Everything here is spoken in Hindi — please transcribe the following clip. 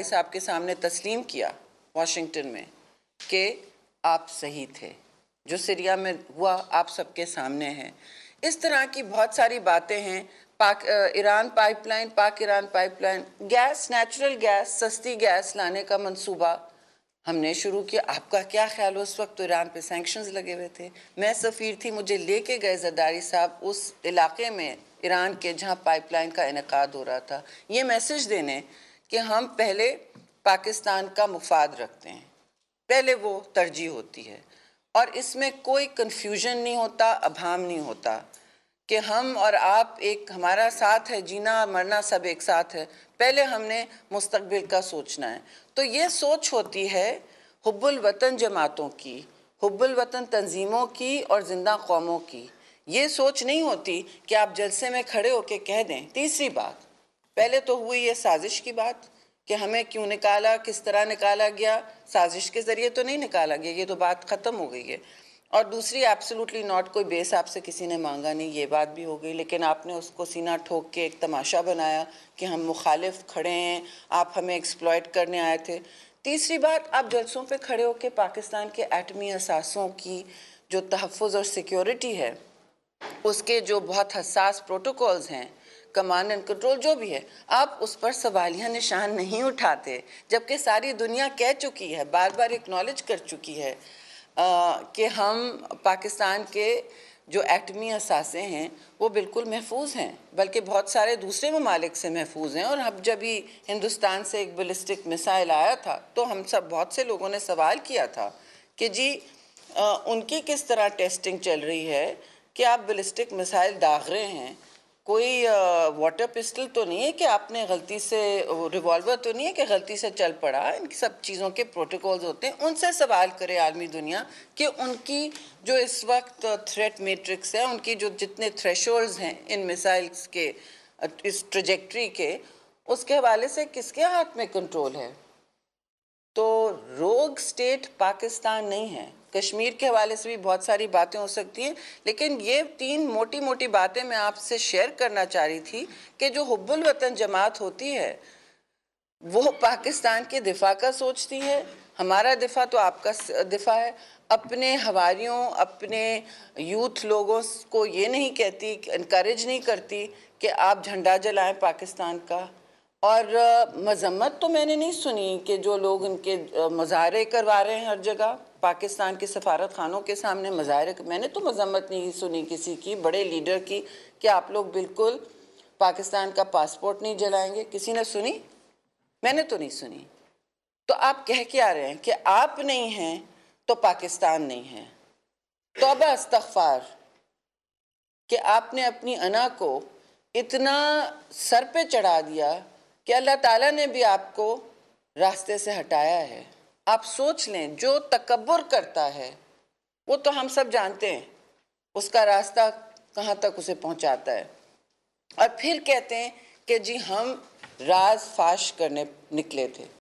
इस आपके सामने तस्लीम किया वाशिंगटन में कि आप सही थे जो सीरिया में हुआ आप सबके सामने है इस तरह की बहुत सारी बातें हैं Pak Iran pipeline Pak Iran pipeline gas natural gas सस्ती गैस लाने का मंसूबा हमने शुरू किया आपका क्या ख्याल उस वक्त तो ईरान पे सैंक्शंस लगे हुए थे मैं सफ़ीर थी मुझे लेके गए जरदारी साहब उस इलाके में ईरान के जहाँ पाइपलाइन का इनका हो रहा था ये मैसेज देने कि हम पहले पाकिस्तान का मुफाद रखते हैं पहले वो तरजीह होती है और इसमें कोई कन्फ्यूजन नहीं होता अभाम नहीं होता कि हम और आप एक हमारा साथ है जीना मरना सब एक साथ है पहले हमने मुस्तबिल का सोचना है तो ये सोच होती है हब्बुल वतन जमातों की हब्बुल वतन तंजीमों की और ज़िंदा कौमों की ये सोच नहीं होती कि आप जलसे में खड़े होकर कह दें तीसरी बात पहले तो हुई ये साजिश की बात कि हमें क्यों निकाला किस तरह निकाला गया साजिश के ज़रिए तो नहीं निकाला गया ये तो बात ख़त्म हो गई है और दूसरी एब्सोलूटली नॉट कोई बेस आपसे किसी ने मांगा नहीं ये बात भी हो गई लेकिन आपने उसको सीना ठोक के एक तमाशा बनाया कि हम मुखालिफ खड़े हैं आप हमें एक्सप्लॉयट करने आए थे तीसरी बात आप जलसों पे खड़े होकर पाकिस्तान के एटमी असासों की जो तहफ़ और सिक्योरिटी है उसके जो बहुत हसास प्रोटोकॉल्स हैं कमांड एंड कंट्रोल जो भी है आप उस पर सवालिया निशान नहीं उठाते जबकि सारी दुनिया कह चुकी है बार बार एक्नॉलेज कर चुकी है कि हम पाकिस्तान के जो एटमी असासे हैं वो बिल्कुल महफूज हैं बल्कि बहुत सारे दूसरे ममालिक से महफूज हैं और अब जब ही हिंदुस्तान से एक बलिस्टिक मिसाइल आया था तो हम सब बहुत से लोगों ने सवाल किया था कि जी आ, उनकी किस तरह टेस्टिंग चल रही है कि आप बलिस्टिक मिसाइल दाग रहे हैं कोई वाटर पिस्टल तो नहीं है कि आपने गलती से रिवॉल्वर तो नहीं है कि गलती से चल पड़ा इन सब चीज़ों के प्रोटोकॉल्स होते हैं उनसे सवाल करें आलमी दुनिया कि उनकी जो इस वक्त थ्रेट मैट्रिक्स है उनकी जो जितने थ्रेश हैं इन मिसाइल्स के इस ट्रजेक्ट्री के उसके हवाले से किसके हाथ में कंट्रोल है तो रोग स्टेट पाकिस्तान नहीं है कश्मीर के हवाले से भी बहुत सारी बातें हो सकती हैं लेकिन ये तीन मोटी मोटी बातें मैं आपसे शेयर करना चाह रही थी कि जो हब्बुल वतन जमात होती है वो पाकिस्तान के दिफा का सोचती है हमारा दिफा तो आपका दिफा है अपने हवारीयों अपने यूथ लोगों को ये नहीं कहती इनक्रेज नहीं करती कि आप झंडा जलाएं पाकिस्तान का और मजम्मत तो मैंने नहीं सुनी कि जो लोग उनके मुजाहरे करवा रहे हैं हर जगह पाकिस्तान के सफारत खानों के सामने मज़ाहरे मैंने तो मजम्मत नहीं सुनी किसी की बड़े लीडर की कि आप लोग बिल्कुल पाकिस्तान का पासपोर्ट नहीं जलाएंगे किसी ने सुनी मैंने तो नहीं सुनी तो आप कह के आ रहे हैं कि आप नहीं हैं तो पाकिस्तान नहीं है तोबा इस्तफार कि आपने अपनी अना को इतना सर पे चढ़ा दिया कि अल्लाह ताला ने भी आपको रास्ते से हटाया है आप सोच लें जो तकबर करता है वो तो हम सब जानते हैं उसका रास्ता कहाँ तक उसे पहुँचाता है और फिर कहते हैं कि जी हम राज फाश करने निकले थे